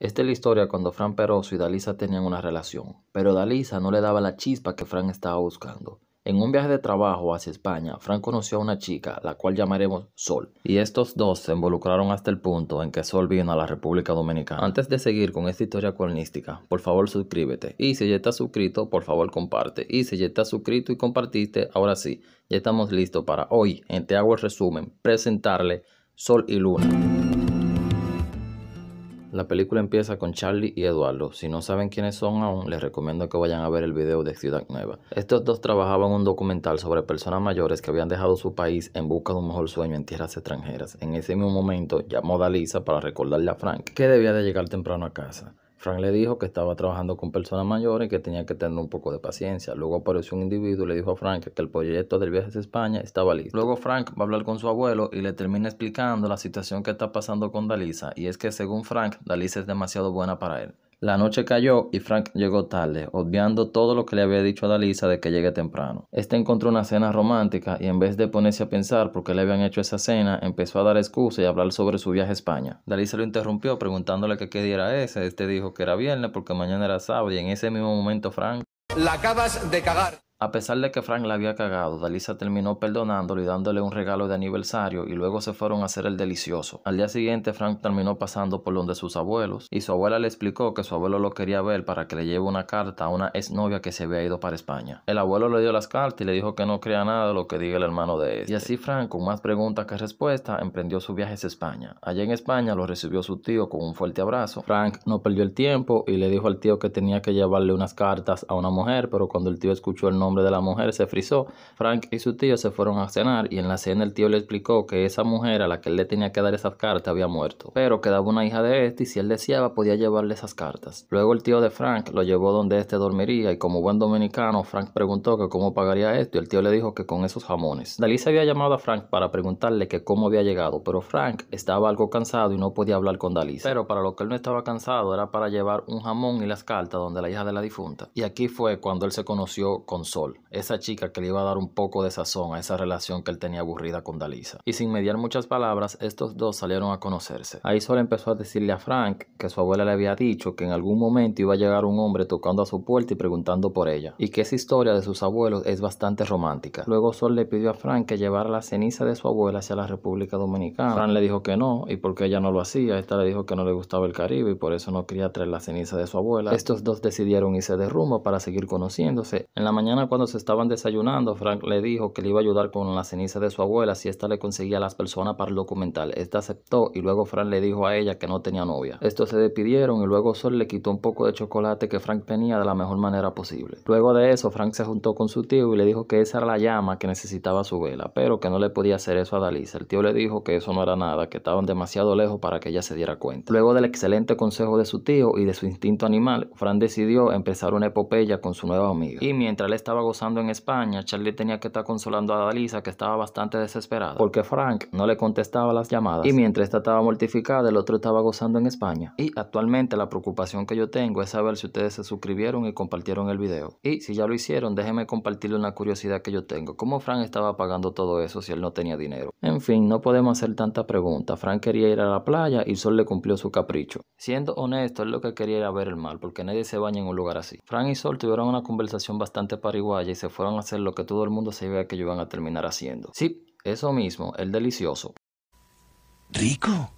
Esta es la historia cuando Fran Peroso y Dalisa tenían una relación, pero Dalisa no le daba la chispa que Fran estaba buscando. En un viaje de trabajo hacia España, Fran conoció a una chica, la cual llamaremos Sol, y estos dos se involucraron hasta el punto en que Sol vino a la República Dominicana. Antes de seguir con esta historia cuernística, por favor suscríbete, y si ya estás suscrito, por favor comparte, y si ya estás suscrito y compartiste, ahora sí, ya estamos listos para hoy, en Te hago el resumen, presentarle Sol y Luna. La película empieza con Charlie y Eduardo. Si no saben quiénes son aún, les recomiendo que vayan a ver el video de Ciudad Nueva. Estos dos trabajaban un documental sobre personas mayores que habían dejado su país en busca de un mejor sueño en tierras extranjeras. En ese mismo momento llamó a Dalisa para recordarle a Frank que debía de llegar temprano a casa. Frank le dijo que estaba trabajando con personas mayores y que tenía que tener un poco de paciencia. Luego apareció un individuo y le dijo a Frank que el proyecto del viaje a España estaba listo. Luego Frank va a hablar con su abuelo y le termina explicando la situación que está pasando con Dalisa y es que según Frank, Dalisa es demasiado buena para él. La noche cayó y Frank llegó tarde, obviando todo lo que le había dicho a Dalisa de que llegue temprano. Este encontró una cena romántica y en vez de ponerse a pensar por qué le habían hecho esa cena, empezó a dar excusas y hablar sobre su viaje a España. Dalisa lo interrumpió preguntándole que qué día ese. Este dijo que era viernes porque mañana era sábado y en ese mismo momento Frank... La acabas de cagar. A pesar de que Frank la había cagado, Dalisa terminó perdonándolo y dándole un regalo de aniversario y luego se fueron a hacer el delicioso. Al día siguiente Frank terminó pasando por donde sus abuelos y su abuela le explicó que su abuelo lo quería ver para que le lleve una carta a una exnovia que se había ido para España. El abuelo le dio las cartas y le dijo que no crea nada de lo que diga el hermano de él. Este. Y así Frank, con más preguntas que respuestas, emprendió su viaje a España. Allá en España lo recibió su tío con un fuerte abrazo. Frank no perdió el tiempo y le dijo al tío que tenía que llevarle unas cartas a una mujer, pero cuando el tío escuchó el nombre de la mujer se frizó. Frank y su tío se fueron a cenar y en la cena el tío le explicó que esa mujer a la que le tenía que dar esas cartas había muerto, pero quedaba una hija de este y si él deseaba podía llevarle esas cartas. Luego el tío de Frank lo llevó donde este dormiría y como buen dominicano Frank preguntó que cómo pagaría esto y el tío le dijo que con esos jamones. se había llamado a Frank para preguntarle que cómo había llegado, pero Frank estaba algo cansado y no podía hablar con dalí Pero para lo que él no estaba cansado era para llevar un jamón y las cartas donde la hija de la difunta. Y aquí fue cuando él se conoció con esa chica que le iba a dar un poco de sazón a esa relación que él tenía aburrida con Dalisa. Y sin mediar muchas palabras, estos dos salieron a conocerse. Ahí Sol empezó a decirle a Frank que su abuela le había dicho que en algún momento iba a llegar un hombre tocando a su puerta y preguntando por ella, y que esa historia de sus abuelos es bastante romántica. Luego Sol le pidió a Frank que llevara la ceniza de su abuela hacia la República Dominicana. Frank le dijo que no, y porque ella no lo hacía, esta le dijo que no le gustaba el Caribe y por eso no quería traer la ceniza de su abuela. Estos dos decidieron irse de rumbo para seguir conociéndose. En la mañana cuando se estaban desayunando, Frank le dijo que le iba a ayudar con la ceniza de su abuela si ésta le conseguía a las personas para el documental. Esta aceptó y luego Frank le dijo a ella que no tenía novia. Estos se despidieron y luego Sol le quitó un poco de chocolate que Frank tenía de la mejor manera posible. Luego de eso, Frank se juntó con su tío y le dijo que esa era la llama que necesitaba su vela, pero que no le podía hacer eso a Dalisa. El tío le dijo que eso no era nada, que estaban demasiado lejos para que ella se diera cuenta. Luego del excelente consejo de su tío y de su instinto animal, Frank decidió empezar una epopeya con su nueva amiga. Y mientras él estaba gozando en España, Charlie tenía que estar consolando a Dalisa, que estaba bastante desesperada, porque Frank no le contestaba las llamadas. Y mientras esta estaba mortificada, el otro estaba gozando en España. Y actualmente la preocupación que yo tengo es saber si ustedes se suscribieron y compartieron el video. Y si ya lo hicieron, déjenme compartirle una curiosidad que yo tengo. ¿Cómo Frank estaba pagando todo eso si él no tenía dinero? En fin, no podemos hacer tanta pregunta. Frank quería ir a la playa y Sol le cumplió su capricho. Siendo honesto, es lo que quería era ver el mal, porque nadie se baña en un lugar así. Frank y Sol tuvieron una conversación bastante parecida y se fueron a hacer lo que todo el mundo se sabía que iban a terminar haciendo. Sí, eso mismo, el delicioso. Rico.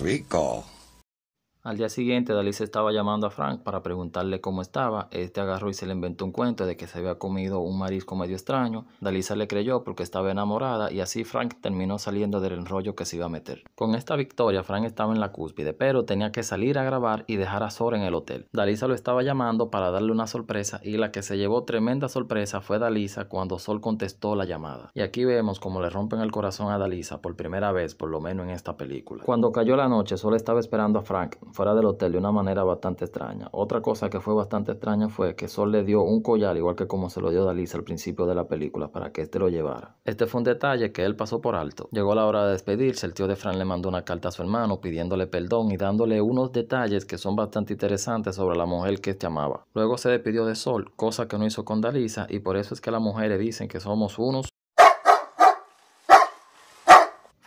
Rico. Al día siguiente, Dalisa estaba llamando a Frank para preguntarle cómo estaba. Este agarró y se le inventó un cuento de que se había comido un marisco medio extraño. Dalisa le creyó porque estaba enamorada y así Frank terminó saliendo del enrollo que se iba a meter. Con esta victoria, Frank estaba en la cúspide, pero tenía que salir a grabar y dejar a Sol en el hotel. Dalisa lo estaba llamando para darle una sorpresa y la que se llevó tremenda sorpresa fue Dalisa cuando Sol contestó la llamada. Y aquí vemos cómo le rompen el corazón a Dalisa por primera vez, por lo menos en esta película. Cuando cayó la noche, Sol estaba esperando a Frank fuera del hotel de una manera bastante extraña. Otra cosa que fue bastante extraña fue que Sol le dio un collar, igual que como se lo dio Dalisa al principio de la película, para que éste lo llevara. Este fue un detalle que él pasó por alto. Llegó la hora de despedirse, el tío de Fran le mandó una carta a su hermano pidiéndole perdón y dándole unos detalles que son bastante interesantes sobre la mujer que éste amaba. Luego se despidió de Sol, cosa que no hizo con Dalisa, y por eso es que las mujeres dicen que somos unos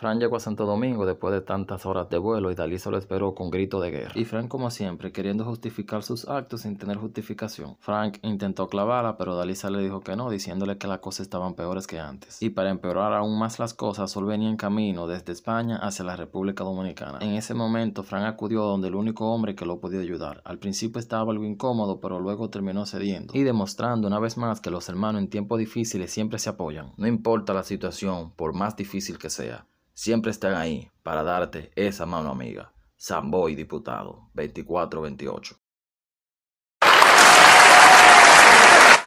Frank llegó a Santo Domingo después de tantas horas de vuelo y Dalisa lo esperó con grito de guerra. Y Frank, como siempre, queriendo justificar sus actos sin tener justificación. Frank intentó clavarla, pero Dalisa le dijo que no, diciéndole que las cosas estaban peores que antes. Y para empeorar aún más las cosas, Sol venía en camino desde España hacia la República Dominicana. En ese momento, Frank acudió a donde el único hombre que lo podía ayudar. Al principio estaba algo incómodo, pero luego terminó cediendo y demostrando una vez más que los hermanos en tiempos difíciles siempre se apoyan. No importa la situación, por más difícil que sea siempre están ahí para darte esa mano amiga. Samboy Diputado 2428.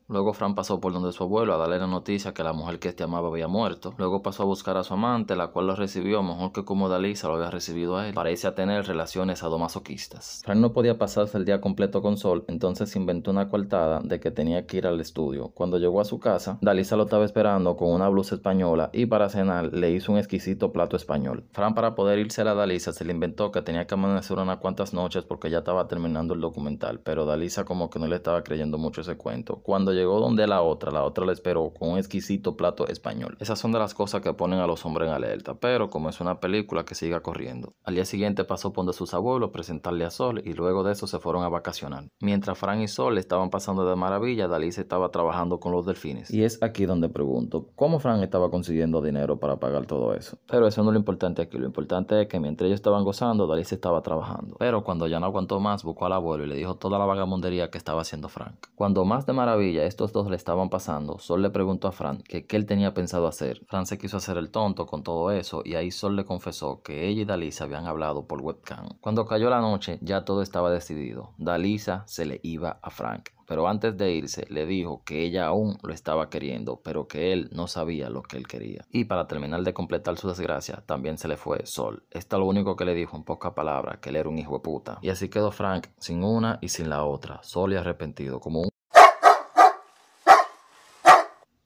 Luego Fran pasó por donde su abuelo a darle la noticia que la mujer que este amaba había muerto. Luego pasó a buscar a su amante, la cual lo recibió mejor que como Dalisa lo había recibido a él. Parece a tener relaciones adomasoquistas. Fran no podía pasarse el día completo con Sol, entonces inventó una coartada de que tenía que ir al estudio. Cuando llegó a su casa, Dalisa lo estaba esperando con una blusa española y para cenar le hizo un exquisito plato español. Fran para poder irse a la Dalisa se le inventó que tenía que amanecer unas cuantas noches porque ya estaba terminando el documental, pero Dalisa como que no le estaba creyendo mucho ese cuento. Cuando llegó donde la otra, la otra le esperó con un exquisito plato español. Esas son de las cosas que ponen a los hombres en alerta, pero como es una película que siga corriendo. Al día siguiente pasó por donde sus abuelos presentarle a Sol y luego de eso se fueron a vacacionar. Mientras Fran y Sol estaban pasando de maravilla, Dalí estaba trabajando con los delfines. Y es aquí donde pregunto, ¿cómo Fran estaba consiguiendo dinero para pagar todo eso? Pero eso no es lo importante aquí, lo importante es que mientras ellos estaban gozando, Dalí se estaba trabajando. Pero cuando ya no aguantó más, buscó al abuelo y le dijo toda la vagabundería que estaba haciendo Frank. Cuando más de maravilla estos dos le estaban pasando, Sol le preguntó a Frank que qué él tenía pensado hacer. Frank se quiso hacer el tonto con todo eso y ahí Sol le confesó que ella y Dalisa habían hablado por webcam. Cuando cayó la noche ya todo estaba decidido. Dalisa se le iba a Frank pero antes de irse le dijo que ella aún lo estaba queriendo, pero que él no sabía lo que él quería. Y para terminar de completar su desgracia, también se le fue Sol. Esta lo único que le dijo en pocas palabras, que él era un hijo de puta. Y así quedó Frank sin una y sin la otra, Sol y arrepentido, como un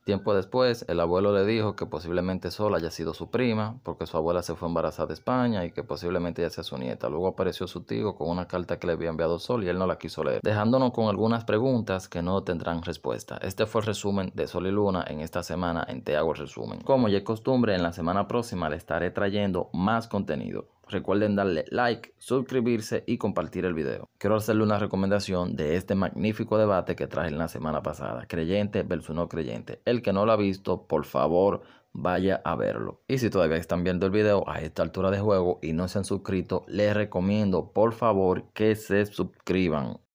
Tiempo después, el abuelo le dijo que posiblemente Sol haya sido su prima, porque su abuela se fue embarazada de España y que posiblemente ya sea su nieta. Luego apareció su tío con una carta que le había enviado Sol y él no la quiso leer, dejándonos con algunas preguntas que no tendrán respuesta. Este fue el resumen de Sol y Luna en esta semana en Te hago el resumen. Como ya es costumbre, en la semana próxima le estaré trayendo más contenido. Recuerden darle like, suscribirse y compartir el video. Quiero hacerle una recomendación de este magnífico debate que traje la semana pasada, creyente versus no creyente. El que no lo ha visto, por favor, vaya a verlo. Y si todavía están viendo el video a esta altura de juego y no se han suscrito, les recomiendo por favor que se suscriban.